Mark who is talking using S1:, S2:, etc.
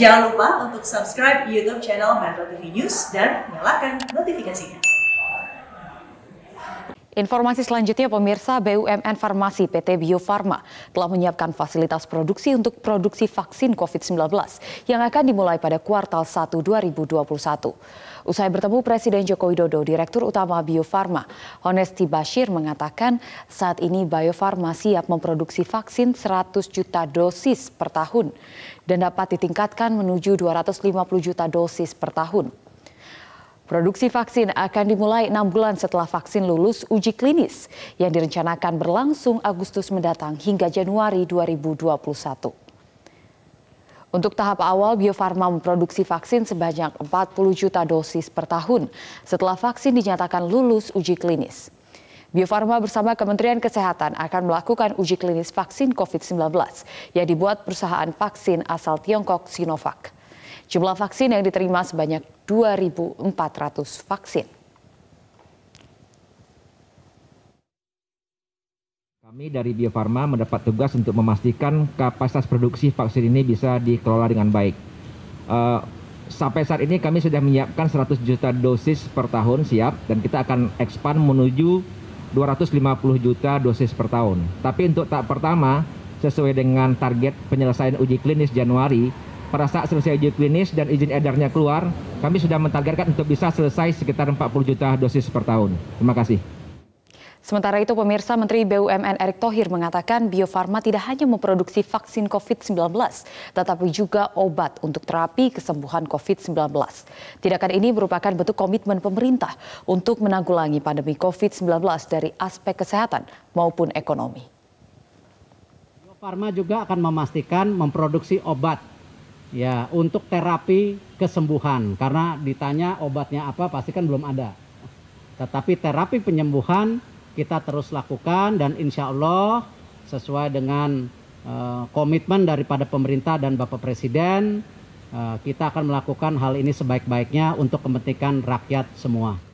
S1: Jangan lupa untuk subscribe YouTube channel Metro TV News dan nyalakan notifikasinya.
S2: Informasi selanjutnya pemirsa BUMN Farmasi PT Bio Farma telah menyiapkan fasilitas produksi untuk produksi vaksin COVID-19 yang akan dimulai pada kuartal 1 2021. Usai bertemu Presiden Joko Widodo, Direktur Utama Bio Farma, Honesti Bashir mengatakan saat ini Bio Farma siap memproduksi vaksin 100 juta dosis per tahun dan dapat ditingkatkan menuju 250 juta dosis per tahun. Produksi vaksin akan dimulai enam bulan setelah vaksin lulus uji klinis yang direncanakan berlangsung Agustus mendatang hingga Januari 2021. Untuk tahap awal, Bio Farma memproduksi vaksin sebanyak 40 juta dosis per tahun setelah vaksin dinyatakan lulus uji klinis. Bio Farma bersama Kementerian Kesehatan akan melakukan uji klinis vaksin COVID-19 yang dibuat perusahaan vaksin asal Tiongkok Sinovac. Jumlah vaksin yang diterima sebanyak 2.400 vaksin.
S1: Kami dari Bio Farma mendapat tugas untuk memastikan kapasitas produksi vaksin ini bisa dikelola dengan baik. Uh, sampai saat ini kami sudah menyiapkan 100 juta dosis per tahun siap dan kita akan expand menuju 250 juta dosis per tahun. Tapi untuk tahap pertama, sesuai dengan target penyelesaian uji klinis Januari, pada saat selesai uji klinis dan izin edarnya keluar, kami sudah mentargetkan untuk bisa selesai sekitar 40 juta dosis per tahun. Terima kasih.
S2: Sementara itu, pemirsa Menteri BUMN Erick Thohir mengatakan Bio Farma tidak hanya memproduksi vaksin COVID-19, tetapi juga obat untuk terapi kesembuhan COVID-19. Tindakan ini merupakan bentuk komitmen pemerintah untuk menanggulangi pandemi COVID-19 dari aspek kesehatan maupun ekonomi.
S3: Bio Farma juga akan memastikan memproduksi obat Ya, untuk terapi kesembuhan karena ditanya obatnya apa pasti kan belum ada. Tetapi terapi penyembuhan kita terus lakukan dan insya Allah sesuai dengan uh, komitmen daripada pemerintah dan Bapak Presiden uh, kita akan melakukan hal ini sebaik-baiknya untuk kepentingan rakyat semua.